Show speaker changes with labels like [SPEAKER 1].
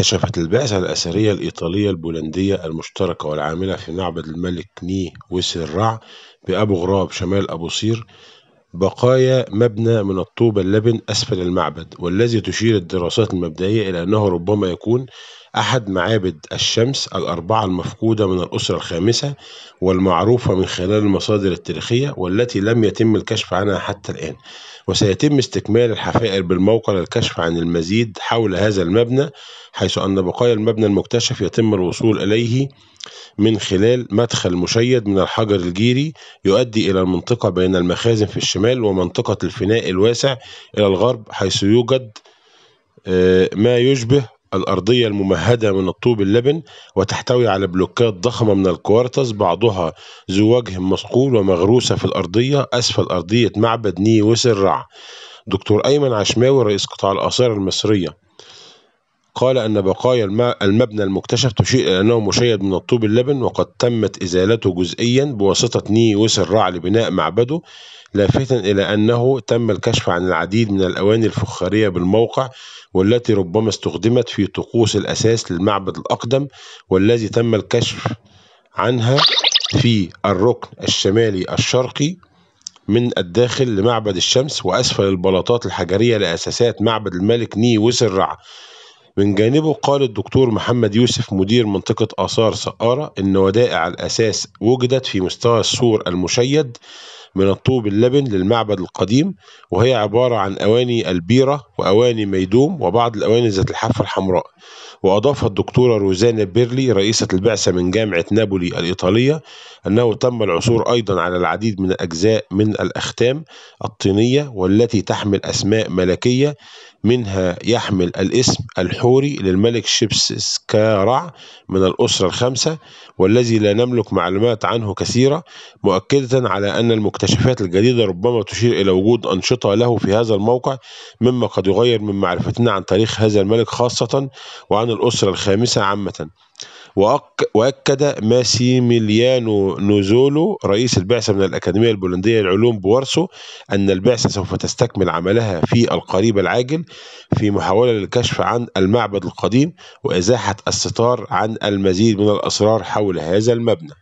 [SPEAKER 1] كشفت البعثة الأثرية الإيطالية البولندية المشتركة والعاملة في معبد الملك ني وسرع بأبو غراب شمال أبو صير بقايا مبنى من الطوب اللبن أسفل المعبد والذي تشير الدراسات المبدئية إلى أنه ربما يكون أحد معابد الشمس الأربعة المفقودة من الأسرة الخامسة والمعروفة من خلال المصادر التاريخية والتي لم يتم الكشف عنها حتى الآن وسيتم استكمال الحفائر بالموقع للكشف عن المزيد حول هذا المبنى حيث أن بقايا المبنى المكتشف يتم الوصول إليه من خلال مدخل مشيد من الحجر الجيري يؤدي إلى المنطقة بين المخازن في الشمال ومنطقة الفناء الواسع إلى الغرب حيث يوجد آه، ما يشبه الأرضية الممهدة من الطوب اللبن وتحتوي على بلوكات ضخمة من الكوارتز بعضها ذو وجه مصقول ومغروسة في الأرضية أسفل أرضية معبد نيوس الرع دكتور أيمن عشماوي رئيس قطاع الآثار المصرية قال أن بقايا المبنى المكتشف تشير إلى أنه مشيد من الطوب اللبن وقد تمت إزالته جزئيا بواسطة نيوس الرع لبناء معبده لافتا إلى أنه تم الكشف عن العديد من الأواني الفخارية بالموقع والتي ربما استخدمت في طقوس الأساس للمعبد الأقدم والذي تم الكشف عنها في الركن الشمالي الشرقي من الداخل لمعبد الشمس وأسفل البلاطات الحجرية لأساسات معبد الملك ني وسرع من جانبه قال الدكتور محمد يوسف مدير منطقة آثار سقارة إن ودائع الأساس وجدت في مستوى السور المشيد من الطوب اللبن للمعبد القديم وهي عبارة عن أواني البيرة وأواني ميدوم وبعض الأواني ذات الحافة الحمراء وأضاف الدكتورة روزانا بيرلي رئيسة البعثة من جامعة نابولي الإيطالية أنه تم العثور أيضا على العديد من الأجزاء من الأختام الطينية والتي تحمل أسماء ملكية منها يحمل الاسم الحوري للملك كارع من الأسرة الخمسة والذي لا نملك معلومات عنه كثيرة مؤكدة على أن المكتشفات الجديدة ربما تشير إلى وجود أنشطة له في هذا الموقع مما قد يغير من معرفتنا عن تاريخ هذا الملك خاصة وعن الأسرة الخامسة عامة وأكد ماسيميليانو نوزولو رئيس البعثة من الأكاديمية البولندية للعلوم بورسو أن البعثة سوف تستكمل عملها في القريب العاجل في محاولة للكشف عن المعبد القديم وإزاحة الستار عن المزيد من الأسرار حول هذا المبنى